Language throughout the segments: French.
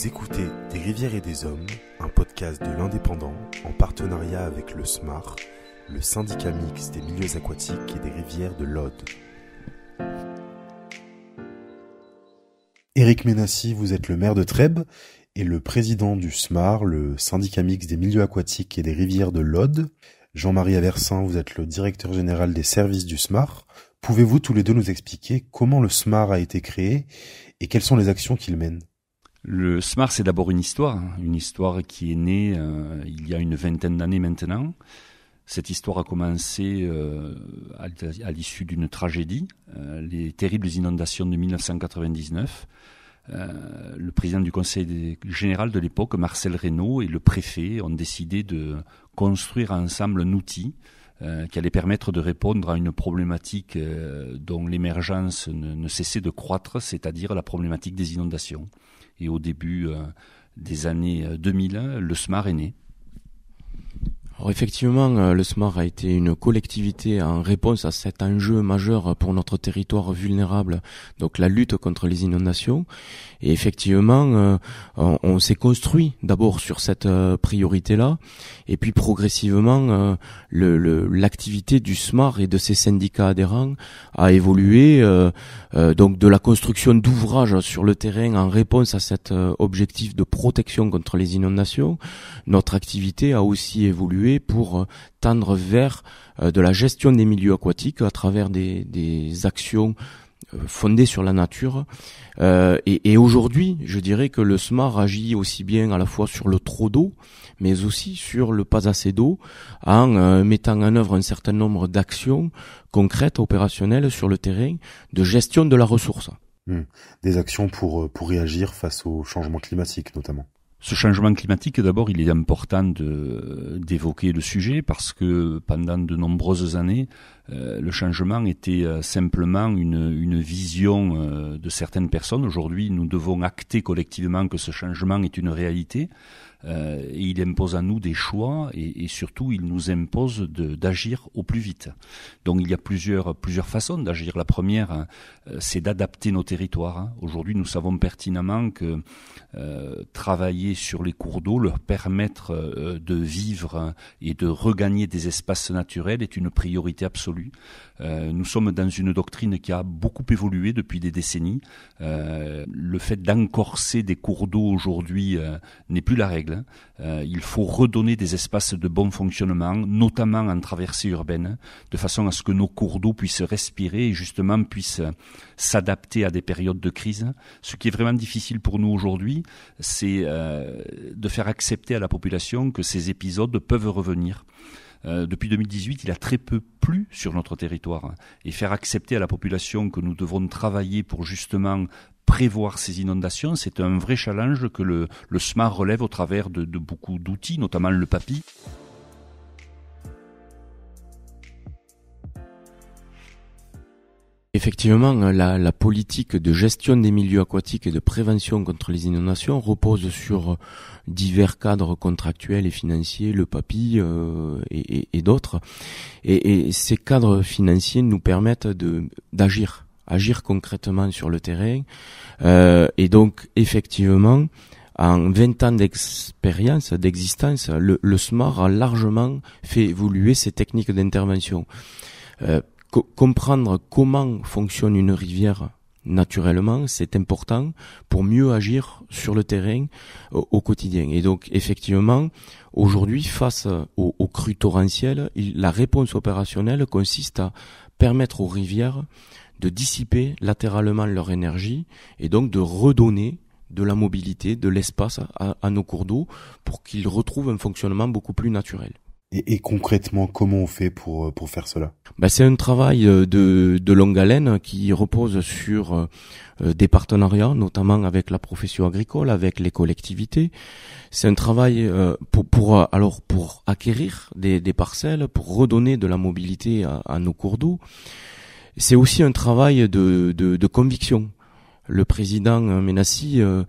Vous écoutez Des Rivières et des Hommes, un podcast de l'Indépendant en partenariat avec le SMAR, le syndicat mixte des milieux aquatiques et des rivières de l'Aude. Éric Ménassi, vous êtes le maire de Trèbes et le président du SMAR, le syndicat mixte des milieux aquatiques et des rivières de l'Aude. Jean-Marie Aversin, vous êtes le directeur général des services du SMAR. Pouvez-vous tous les deux nous expliquer comment le SMAR a été créé et quelles sont les actions qu'il mène le SMAR, c'est d'abord une histoire, hein. une histoire qui est née euh, il y a une vingtaine d'années maintenant. Cette histoire a commencé euh, à l'issue d'une tragédie, euh, les terribles inondations de 1999. le président du conseil général de l'époque, Marcel Reynaud, et le préfet ont décidé de construire ensemble un outil qui allait permettre de répondre à une problématique dont l'émergence ne, cessait de croître, c'est-à-dire la problématique des inondations. Et au début euh, des années 2000, euh, le SMAR est né effectivement, euh, le SMAR a été une collectivité en réponse à cet enjeu majeur pour notre territoire vulnérable, donc la lutte contre les inondations. Et effectivement, euh, on, s'est construit d'abord sur cette euh, priorité-là, et puis progressivement, l'activité le, du SMAR et de ses syndicats adhérents a évolué, donc de la construction d'ouvrages sur le terrain en réponse à cet objectif de protection contre les inondations. Notre activité a aussi évolué pour euh, tendre vers euh, de la gestion des milieux aquatiques à travers des, actions euh, fondées sur la nature. et, aujourd'hui, je dirais que le SMAR agit aussi bien à la fois sur le trop d'eau, mais aussi sur le pas assez d'eau, en mettant en œuvre un certain nombre d'actions concrètes, opérationnelles sur le terrain, de gestion de la ressource. Mmh. Des actions pour, pour réagir face au changement climatique notamment. Ce changement climatique, d'abord, il est important d'évoquer le sujet parce que pendant de nombreuses années, euh, le changement était euh, simplement une, vision euh, de certaines personnes. Aujourd'hui, nous devons acter collectivement que ce changement est une réalité et euh, il impose à nous des choix et, surtout il nous impose d'agir au plus vite. Donc il y a plusieurs, plusieurs façons d'agir. La première, hein, euh, c'est d'adapter nos territoires. Hein. Aujourd'hui, nous savons pertinemment que euh, travailler sur les cours d'eau, leur permettre de vivre hein, et de regagner des espaces naturels est une priorité absolue. nous sommes dans une doctrine qui a beaucoup évolué depuis des décennies. le fait d'encorser des cours d'eau aujourd'hui n'est plus la règle. Hein. Euh, il faut redonner des espaces de bon fonctionnement, notamment en traversée urbaine, de façon à ce que nos cours d'eau puissent respirer et justement puissent s'adapter à des périodes de crise. Ce qui est vraiment difficile pour nous aujourd'hui, c'est euh, de faire accepter à la population que ces épisodes peuvent revenir. Euh, depuis 2018, il a très peu plu sur notre territoire. Et faire accepter à la population que nous devons travailler pour justement prévoir ces inondations, c'est un vrai challenge que le, SMAR relève au travers de, beaucoup d'outils, notamment le PAPI. Effectivement, hein, la, politique de gestion des milieux aquatiques et de prévention contre les inondations repose sur divers cadres contractuels et financiers, le PAPI euh, et, d'autres. Et, et, ces cadres financiers nous permettent d'agir agir concrètement sur le terrain. Euh, et donc, effectivement, en 20 ans d'expérience, d'existence, le, le, SMAR a largement fait évoluer ses techniques d'intervention. Euh, comprendre comment fonctionne une rivière naturellement, c'est important pour mieux agir sur le terrain au, quotidien. Et donc, effectivement, aujourd'hui, face aux au crues torrentielles, la réponse opérationnelle consiste à permettre aux rivières de dissiper latéralement leur énergie et donc de redonner de la mobilité, de l'espace à, nos cours d'eau pour qu'ils retrouvent un fonctionnement beaucoup plus naturel. Et, concrètement, comment on fait pour, euh, pour faire cela ben, C'est un travail euh, de, longue haleine qui repose sur euh, des partenariats, notamment avec la profession agricole, avec les collectivités. C'est un travail pour, pour, alors, pour acquérir des, parcelles, pour redonner de la mobilité à, à nos cours d'eau c'est aussi un travail de, conviction. Le président euh, Menassi euh,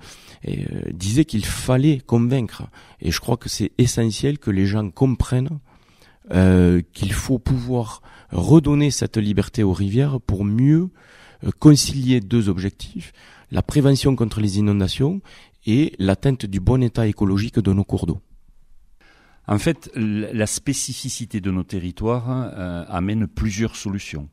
euh, disait qu'il fallait convaincre, et je crois que c'est essentiel que les gens comprennent qu'il faut pouvoir redonner cette liberté aux rivières pour mieux concilier deux objectifs, la prévention contre les inondations et l'atteinte du bon état écologique de nos cours d'eau. En fait, la spécificité de nos territoires amène plusieurs solutions.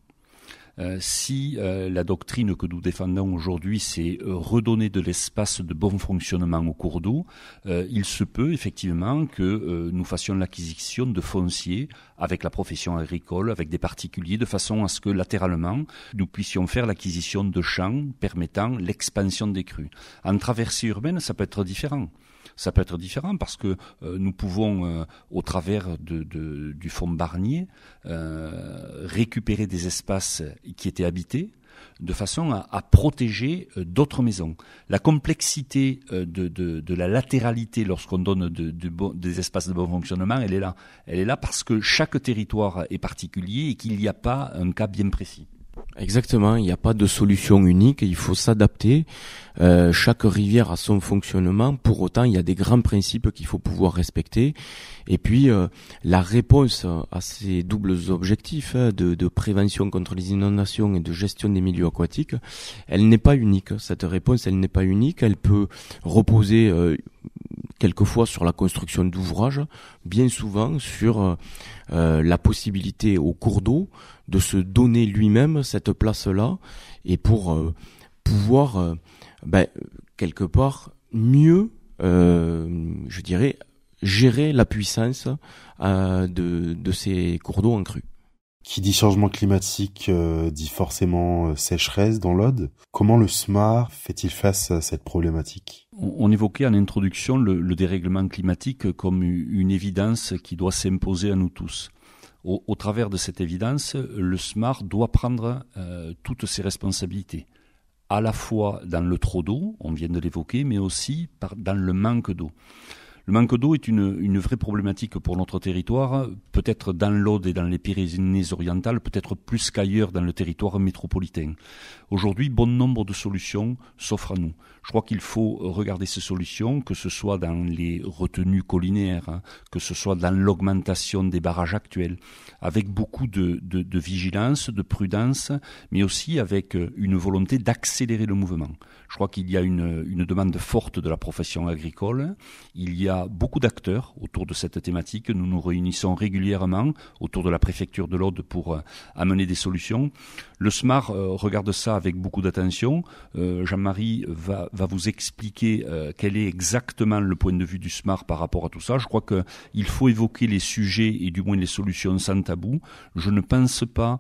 Euh, si euh, la doctrine que nous défendons aujourd'hui, c'est euh, redonner de l'espace de bon fonctionnement au cours d'eau, il se peut effectivement que nous fassions l'acquisition de fonciers avec la profession agricole, avec des particuliers, de façon à ce que latéralement, nous puissions faire l'acquisition de champs permettant l'expansion des crues. En traversée urbaine, ça peut être différent ça peut être différent parce que euh, nous pouvons, euh, au travers de, du fonds Barnier, euh, récupérer des espaces qui étaient habités de façon à, protéger d'autres maisons. La complexité de, la latéralité lorsqu'on donne des espaces de bon fonctionnement, elle est là. Elle est là parce que chaque territoire est particulier et qu'il n'y a pas un cas bien précis. Exactement, il n'y a pas de solution unique, il faut s'adapter. Euh, chaque rivière a son fonctionnement, pour autant il y a des grands principes qu'il faut pouvoir respecter. Et puis euh, la réponse à ces doubles objectifs hein, de, prévention contre les inondations et de gestion des milieux aquatiques, elle n'est pas unique. Cette réponse, elle n'est pas unique, elle peut reposer... Euh, quelquefois sur la construction d'ouvrages, bien souvent sur euh, euh, la possibilité au cours d'eau de se donner lui-même cette place-là et pour euh, pouvoir ben, quelque part mieux, je dirais, gérer la puissance de, de ces cours d'eau en crue. Qui dit changement climatique euh, dit forcément euh, sécheresse dans l'Aude. Comment le SMAR fait-il face à cette problématique on évoquait en introduction le, dérèglement climatique comme une évidence qui doit s'imposer à nous tous. Au, travers de cette évidence, le SMAR doit prendre euh, toutes ses responsabilités, à la fois dans le trop d'eau, on vient de l'évoquer, mais aussi dans le manque d'eau. Le manque d'eau est une, vraie problématique pour notre territoire, peut-être dans l'Aude et dans les Pyrénées-Orientales, peut-être plus qu'ailleurs dans le territoire métropolitain. Aujourd'hui, bon nombre de solutions s'offrent à nous. Je crois qu'il faut regarder ces solutions, que ce soit dans les retenues collinaires, hein, que ce soit dans l'augmentation des barrages actuels, avec beaucoup de, vigilance, de prudence, mais aussi avec une volonté d'accélérer le mouvement. Je crois qu'il y a une, une demande forte de la profession agricole, il y a beaucoup d'acteurs autour de cette thématique. Nous nous réunissons régulièrement autour de la préfecture de l'Aude pour euh, amener des solutions. Le SMAR euh, regarde ça avec beaucoup d'attention. Euh, Jean-Marie va, va, vous expliquer quel est exactement le point de vue du Smart par rapport à tout ça. Je crois qu'il faut évoquer les sujets et du moins les solutions sans tabou. Je ne pense pas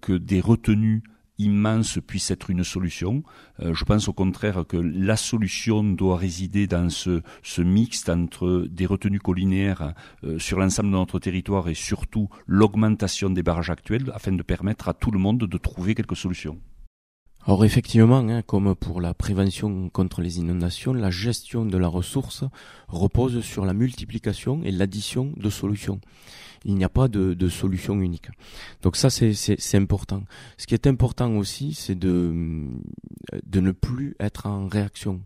que des retenues immense puisse être une solution. Euh, je pense au contraire que la solution doit résider dans ce, mixte entre des retenues collinaires euh, sur l'ensemble de notre territoire et surtout l'augmentation des barrages actuels afin de permettre à tout le monde de trouver quelques solutions. Or effectivement, hein, comme pour la prévention contre les inondations, la gestion de la ressource repose sur la multiplication et l'addition de solutions. Il n'y a pas de, solution unique. Donc ça, c'est important. Ce qui est important aussi, c'est de ne plus être en réaction.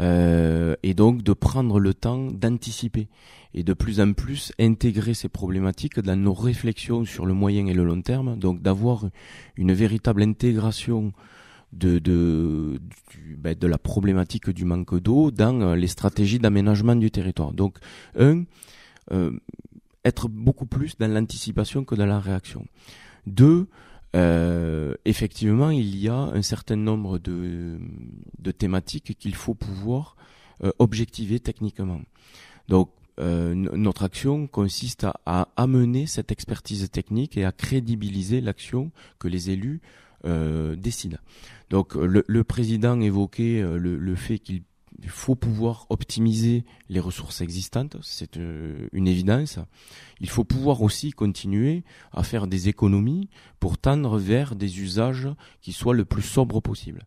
Euh, et donc de prendre le temps d'anticiper et de plus en plus intégrer ces problématiques dans nos réflexions sur le moyen et le long terme, donc d'avoir une véritable intégration de, de, ben, de la problématique du manque d'eau dans euh, les stratégies d'aménagement du territoire. Donc, un, euh, être beaucoup plus dans l'anticipation que dans la réaction. Deux, euh, effectivement, il y a un certain nombre de, thématiques qu'il faut pouvoir euh, objectiver techniquement. Donc, euh, notre action consiste à, amener cette expertise technique et à crédibiliser l'action que les élus décident. Donc, le, président évoquait le fait qu'il il faut pouvoir optimiser les ressources existantes, c'est euh, une évidence. Il faut pouvoir aussi continuer à faire des économies pour tendre vers des usages qui soient le plus sobres possible.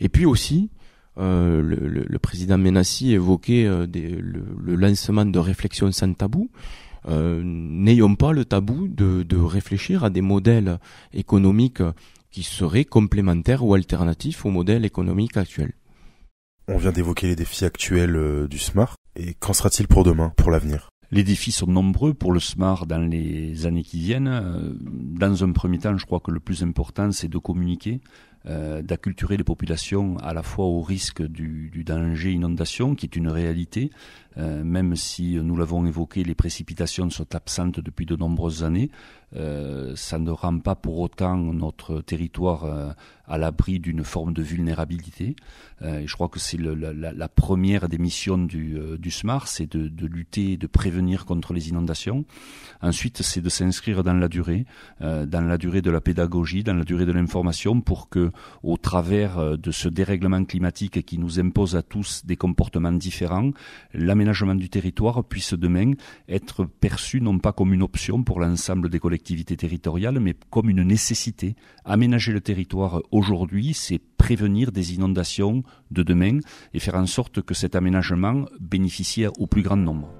Et puis aussi, euh, le, président Menassi évoquait euh, le, lancement de réflexions sans tabou. N'ayons pas le tabou de, de, réfléchir à des modèles économiques qui seraient complémentaires ou alternatifs aux modèles économiques actuels. On vient d'évoquer les défis actuels euh, du SMART. Et qu'en sera-t-il pour demain, pour l'avenir les défis sont nombreux pour le SMAR dans les années qui viennent. Euh, dans un premier temps, je crois que le plus important, c'est de communiquer, euh, d'acculturer les populations à la fois au risque du, danger inondation, qui est une réalité, euh, même si nous l'avons évoqué, les précipitations sont absentes depuis de nombreuses années. Euh, ça ne rend pas pour autant notre territoire à l'abri d'une forme de vulnérabilité. je crois que c'est la, première des missions du, du SMART, c'est de, de, lutter, de prévenir contre les inondations. Ensuite, c'est de s'inscrire dans la durée. Euh, dans la durée de la pédagogie, dans la durée de l'information, pour que, au travers euh, de ce dérèglement climatique qui nous impose à tous des comportements différents, l'aménagement du territoire puisse demain être perçu non pas comme une option pour l'ensemble des collectivités territoriales, mais comme une nécessité. Aménager le territoire aujourd'hui, c'est prévenir des inondations de demain et faire en sorte que cet aménagement bénéficie au plus grand nombre.